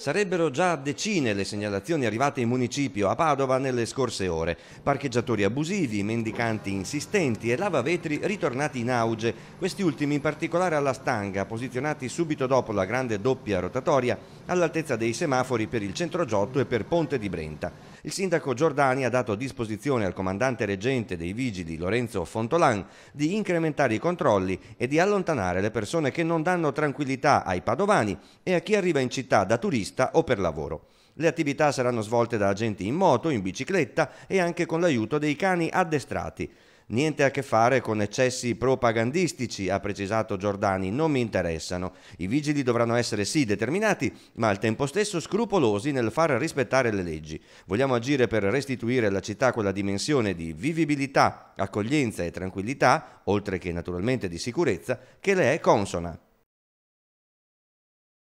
Sarebbero già decine le segnalazioni arrivate in municipio a Padova nelle scorse ore. Parcheggiatori abusivi, mendicanti insistenti e lavavetri ritornati in auge, questi ultimi in particolare alla stanga, posizionati subito dopo la grande doppia rotatoria all'altezza dei semafori per il centro Giotto e per Ponte di Brenta. Il sindaco Giordani ha dato disposizione al comandante reggente dei vigili Lorenzo Fontolan di incrementare i controlli e di allontanare le persone che non danno tranquillità ai padovani e a chi arriva in città da turisti pista o per lavoro. Le attività saranno svolte da agenti in moto, in bicicletta e anche con l'aiuto dei cani addestrati. Niente a che fare con eccessi propagandistici, ha precisato Giordani, non mi interessano. I vigili dovranno essere sì determinati, ma al tempo stesso scrupolosi nel far rispettare le leggi. Vogliamo agire per restituire alla città quella dimensione di vivibilità, accoglienza e tranquillità, oltre che naturalmente di sicurezza, che le è consona.